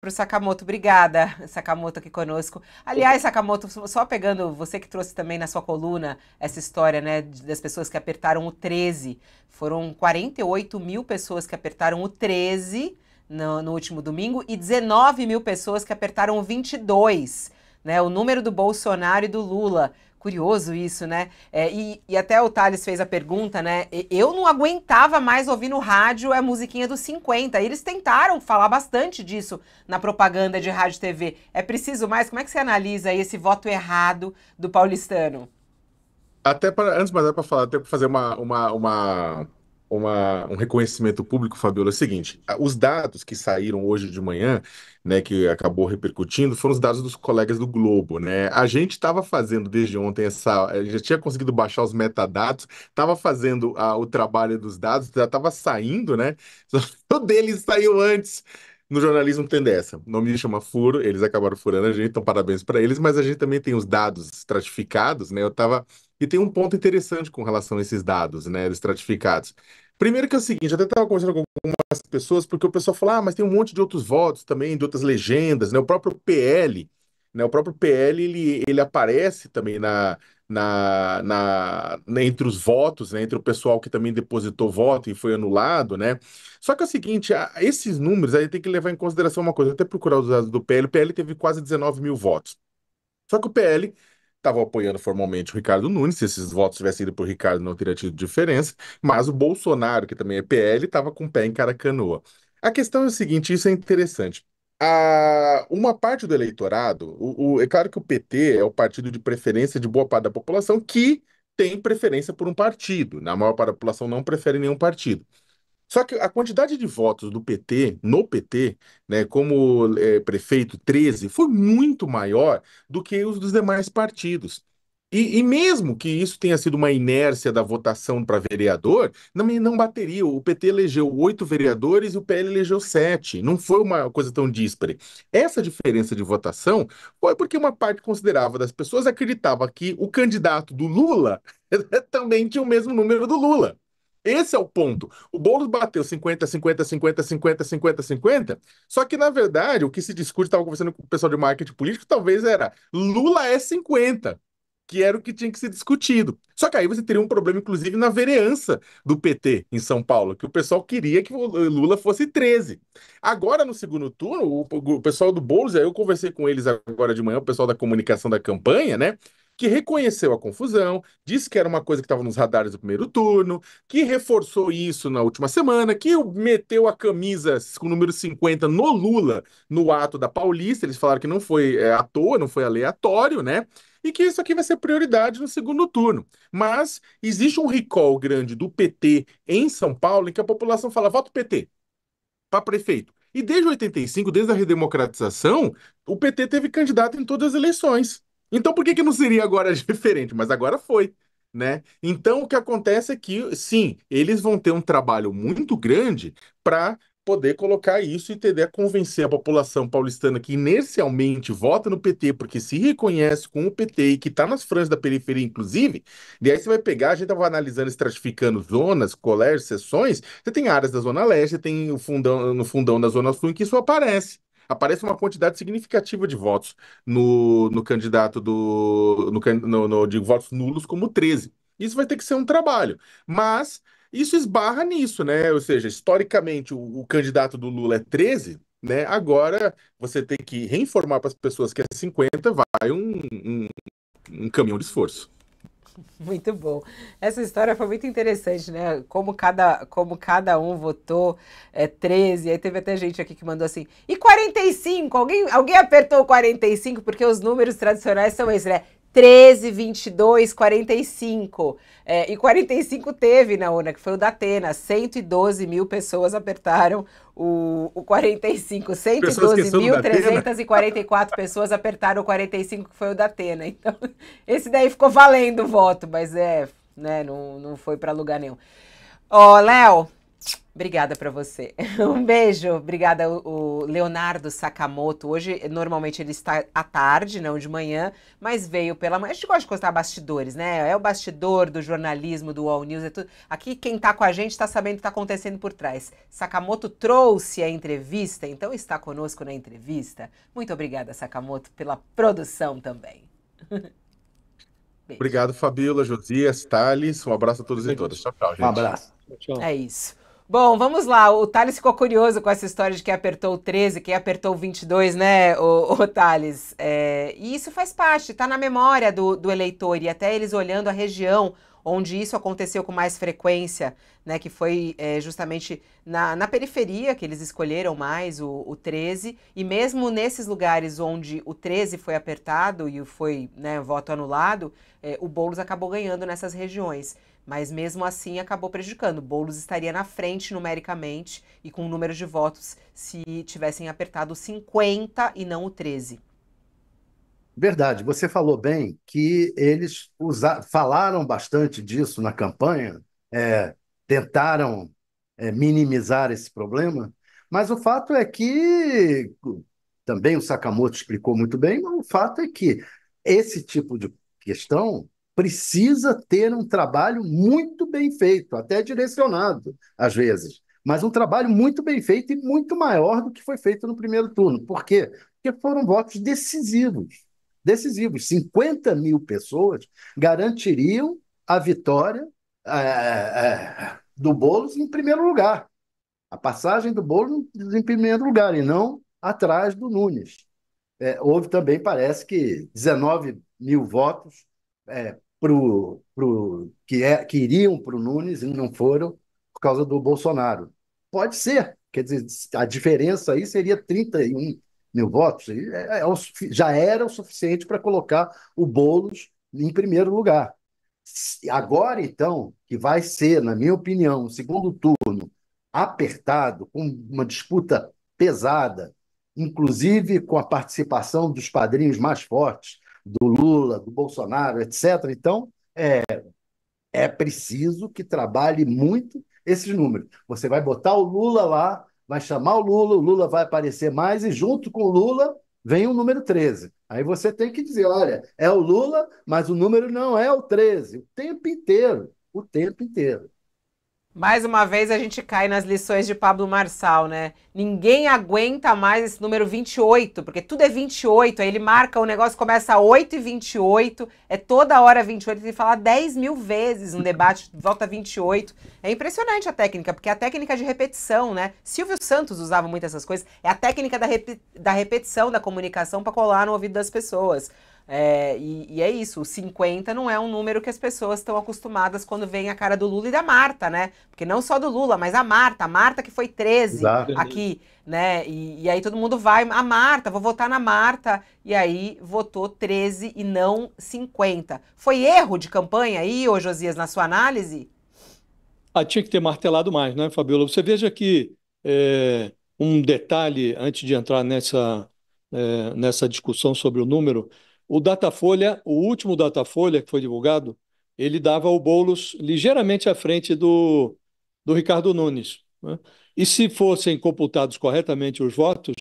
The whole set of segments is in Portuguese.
para o Sakamoto. Obrigada, Sakamoto, aqui conosco. Aliás, Sakamoto, só pegando você que trouxe também na sua coluna essa história né, das pessoas que apertaram o 13. Foram 48 mil pessoas que apertaram o 13 no, no último domingo e 19 mil pessoas que apertaram o 22. Né, o número do Bolsonaro e do Lula Curioso isso, né? É, e, e, até o Thales fez a pergunta, né? Eu não aguentava mais ouvir no rádio a musiquinha dos 50. E eles tentaram falar bastante disso na propaganda de rádio e TV. É preciso mais? Como é que você analisa esse voto errado do paulistano? Até para, antes mais nada para falar, tem para fazer uma, uma, uma uma, um reconhecimento público, Fabiola, é o seguinte: os dados que saíram hoje de manhã, né, que acabou repercutindo, foram os dados dos colegas do Globo, né? A gente estava fazendo desde ontem essa, já tinha conseguido baixar os metadados, estava fazendo a, o trabalho dos dados, já estava saindo, né? Só o deles saiu antes. No jornalismo tem dessa. O nome chama furo, eles acabaram furando a gente, então parabéns para eles, mas a gente também tem os dados estratificados, né? Eu tava. E tem um ponto interessante com relação a esses dados, né? Estratificados. Primeiro que é o seguinte, até estava conversando com algumas pessoas, porque o pessoal fala, ah, mas tem um monte de outros votos também, de outras legendas, né? O próprio PL, né? O próprio PL, ele, ele aparece também na, na, na, né, entre os votos, né, entre o pessoal que também depositou voto e foi anulado, né? Só que é o seguinte, esses números aí tem que levar em consideração uma coisa, até procurar os dados do PL, o PL teve quase 19 mil votos. Só que o PL estava apoiando formalmente o Ricardo Nunes, se esses votos tivessem ido para o Ricardo não teria tido diferença, mas o Bolsonaro, que também é PL, estava com o pé em canoa. A questão é o seguinte, isso é interessante uma parte do eleitorado, o, o, é claro que o PT é o partido de preferência de boa parte da população que tem preferência por um partido. Na né? maior parte da população não prefere nenhum partido. Só que a quantidade de votos do PT, no PT, né, como é, prefeito 13, foi muito maior do que os dos demais partidos. E, e, mesmo que isso tenha sido uma inércia da votação para vereador, não, não bateria. O PT elegeu oito vereadores e o PL elegeu sete. Não foi uma coisa tão díspare. Essa diferença de votação foi porque uma parte considerável das pessoas acreditava que o candidato do Lula também tinha o mesmo número do Lula. Esse é o ponto. O Boulos bateu 50, 50, 50, 50, 50, 50. Só que, na verdade, o que se discute, estava conversando com o pessoal de marketing político, talvez era Lula é 50 que era o que tinha que ser discutido. Só que aí você teria um problema, inclusive, na vereança do PT em São Paulo, que o pessoal queria que o eh, Lula fosse 13. Agora, no segundo turno, o, pessoal do Boulos, eu conversei com eles agora de manhã, o pessoal da comunicação da campanha, né? que reconheceu a confusão, disse que era uma coisa que estava nos radares do primeiro turno, que reforçou isso na última semana, que meteu a camisa com o número 50 no Lula no ato da Paulista. Eles falaram que não foi é, à toa, não foi aleatório, né? e que isso aqui vai ser prioridade no segundo turno. Mas existe um recall grande do PT em São Paulo em que a população fala: voto PT para prefeito. E desde 85, desde a redemocratização, o PT teve candidato em todas as eleições. Então por que que não seria agora diferente? Mas agora foi, né? Então o que acontece é que, sim, eles vão ter um trabalho muito grande para poder colocar isso e tentar convencer a população paulistana que inercialmente vota no PT, porque se reconhece com o PT e que está nas franjas da periferia, inclusive, e aí você vai pegar, a gente estava analisando, estratificando zonas, colégios, seções, você tem áreas da Zona Leste, você tem o fundão, no fundão da Zona Sul em que isso aparece aparece uma quantidade significativa de votos no, no candidato do. No, no, no, de votos nulos como 13. Isso vai ter que ser um trabalho. Mas isso esbarra nisso, né? Ou seja, historicamente o, o candidato do Lula é 13, né? Agora você tem que reinformar para as pessoas que é 50, vai um, um, um caminhão de esforço. Muito bom. Essa história foi muito interessante, né? Como cada, como cada um votou, é 13, aí teve até gente aqui que mandou assim, e 45? Alguém, alguém apertou 45? Porque os números tradicionais são esses, né? 13, 22, 45. É, e 45 teve na UNA, que foi o da Atena. 112 mil pessoas apertaram o, o 45, 112.344 pessoas apertaram o 45, que foi o da Atena. Então, esse daí ficou valendo o voto, mas é, né, não, não foi para lugar nenhum. Ó, Léo, Obrigada para você. Um beijo. Obrigada o Leonardo Sakamoto. Hoje normalmente ele está à tarde, não de manhã, mas veio pela manhã. A gente gosta de contar bastidores, né? É o bastidor do jornalismo, do All News, é tudo. Aqui quem está com a gente está sabendo o que está acontecendo por trás. Sakamoto trouxe a entrevista, então está conosco na entrevista. Muito obrigada, Sakamoto, pela produção também. Beijo. Obrigado, Fabiola, Josias, Thales. Um abraço a todos e todas. Tchau, tchau, gente. Um abraço. Tchau. É isso. Bom, vamos lá. O Thales ficou curioso com essa história de quem apertou o 13, quem apertou o 22, né, o, o Thales? É, e isso faz parte, está na memória do, do eleitor. E até eles olhando a região, onde isso aconteceu com mais frequência, né, que foi é, justamente na, na periferia que eles escolheram mais o, o 13, e mesmo nesses lugares onde o 13 foi apertado e foi né, voto anulado, é, o Boulos acabou ganhando nessas regiões. Mas mesmo assim acabou prejudicando. Boulos estaria na frente numericamente e com o número de votos se tivessem apertado 50 e não o 13. Verdade, você falou bem que eles falaram bastante disso na campanha, é, tentaram é, minimizar esse problema, mas o fato é que, também o Sakamoto explicou muito bem, mas o fato é que esse tipo de questão precisa ter um trabalho muito bem feito, até direcionado, às vezes, mas um trabalho muito bem feito e muito maior do que foi feito no primeiro turno. Por quê? Porque foram votos decisivos decisivos. 50 mil pessoas garantiriam a vitória é, é, do Boulos em primeiro lugar. A passagem do Boulos em primeiro lugar, e não atrás do Nunes. É, houve também, parece que, 19 mil votos é, pro, pro, que, é, que iriam para o Nunes e não foram por causa do Bolsonaro. Pode ser, quer dizer, a diferença aí seria 31 mil votos, é, é, já era o suficiente para colocar o Boulos em primeiro lugar. Agora, então, que vai ser, na minha opinião, o segundo turno apertado, com uma disputa pesada, inclusive com a participação dos padrinhos mais fortes, do Lula, do Bolsonaro, etc. Então, é, é preciso que trabalhe muito esses números. Você vai botar o Lula lá vai chamar o Lula, o Lula vai aparecer mais, e junto com o Lula vem o número 13. Aí você tem que dizer: olha, é o Lula, mas o número não é o 13, o tempo inteiro, o tempo inteiro. Mais uma vez a gente cai nas lições de Pablo Marçal, né? Ninguém aguenta mais esse número 28, porque tudo é 28, aí ele marca, o negócio começa a 8 e 28, é toda hora 28, ele fala 10 mil vezes um debate, volta 28. É impressionante a técnica, porque é a técnica de repetição, né? Silvio Santos usava muito essas coisas, é a técnica da, rep da repetição da comunicação para colar no ouvido das pessoas. É, e, e, é isso, 50 não é um número que as pessoas estão acostumadas quando vem a cara do Lula e da Marta, né? Porque não só do Lula, mas a Marta, a Marta que foi 13 Exato. aqui, né? E, e aí todo mundo vai, a ah, Marta, vou votar na Marta, e aí votou 13 e não 50. Foi erro de campanha aí, ô Josias, na sua análise? Ah, tinha que ter martelado mais, né, Fabiola? Você veja que é, um detalhe antes de entrar nessa, é, nessa discussão sobre o número, o Datafolha, o último Datafolha que foi divulgado, ele dava o Boulos ligeiramente à frente do, do Ricardo Nunes. Né? E se fossem computados corretamente os votos,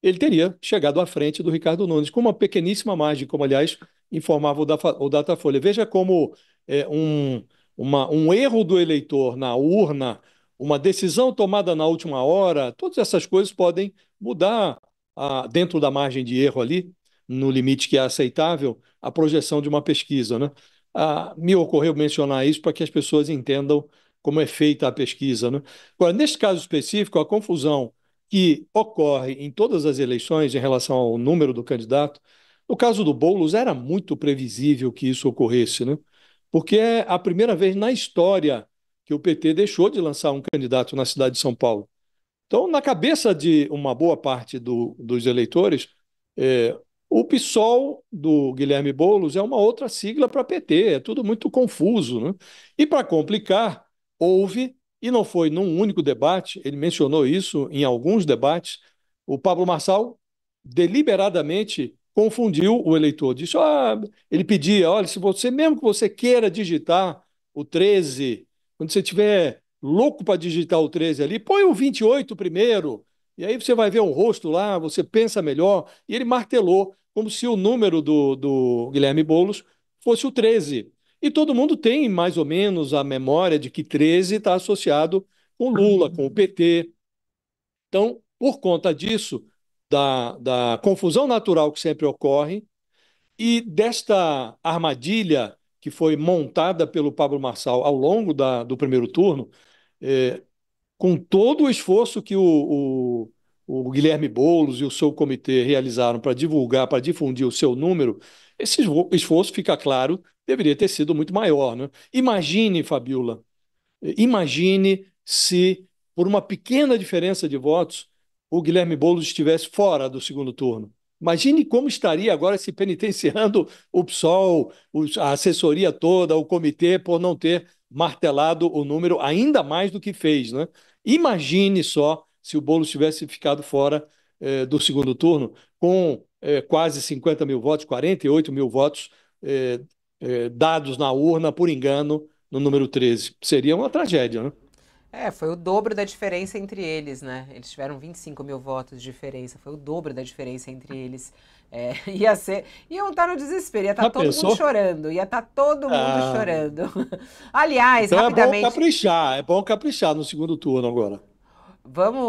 ele teria chegado à frente do Ricardo Nunes, com uma pequeníssima margem, como, aliás, informava o Datafolha. Veja como é, um, uma, um erro do eleitor na urna, uma decisão tomada na última hora, todas essas coisas podem mudar a, dentro da margem de erro ali no limite que é aceitável, a projeção de uma pesquisa. Né? Ah, me ocorreu mencionar isso para que as pessoas entendam como é feita a pesquisa. Né? Agora, neste caso específico, a confusão que ocorre em todas as eleições em relação ao número do candidato, no caso do Boulos, era muito previsível que isso ocorresse, né? porque é a primeira vez na história que o PT deixou de lançar um candidato na cidade de São Paulo. Então, na cabeça de uma boa parte do, dos eleitores, é, o PSOL do Guilherme Boulos é uma outra sigla para PT, é tudo muito confuso. Né? E para complicar, houve, e não foi num único debate, ele mencionou isso em alguns debates, o Pablo Marçal deliberadamente confundiu o eleitor. Disse, ah, ele pedia, olha, se você, mesmo que você queira digitar o 13, quando você tiver louco para digitar o 13 ali, põe o 28 primeiro, e aí você vai ver um rosto lá, você pensa melhor. E ele martelou, como se o número do, do Guilherme Boulos fosse o 13. E todo mundo tem mais ou menos a memória de que 13 está associado com Lula, com o PT. Então, por conta disso, da, da confusão natural que sempre ocorre e desta armadilha que foi montada pelo Pablo Marçal ao longo da, do primeiro turno, eh, com todo o esforço que o, o o Guilherme Boulos e o seu comitê realizaram para divulgar, para difundir o seu número, esse esforço, fica claro, deveria ter sido muito maior. Né? Imagine, Fabiola, imagine se, por uma pequena diferença de votos, o Guilherme Boulos estivesse fora do segundo turno. Imagine como estaria agora se penitenciando o PSOL, a assessoria toda, o comitê, por não ter martelado o número ainda mais do que fez. Né? Imagine só se o Boulos tivesse ficado fora eh, do segundo turno, com eh, quase 50 mil votos, 48 mil votos eh, dados na urna por engano no número 13. Seria uma tragédia, né? É, foi o dobro da diferença entre eles, né? Eles tiveram 25 mil votos de diferença, foi o dobro da diferença entre eles. É, ia ser. Iam estar tá no desespero, ia estar tá Já todo pensou? mundo chorando, ia estar tá todo mundo ah. chorando. Aliás, então rapidamente. É bom caprichar, é bom caprichar no segundo turno agora. Vamos.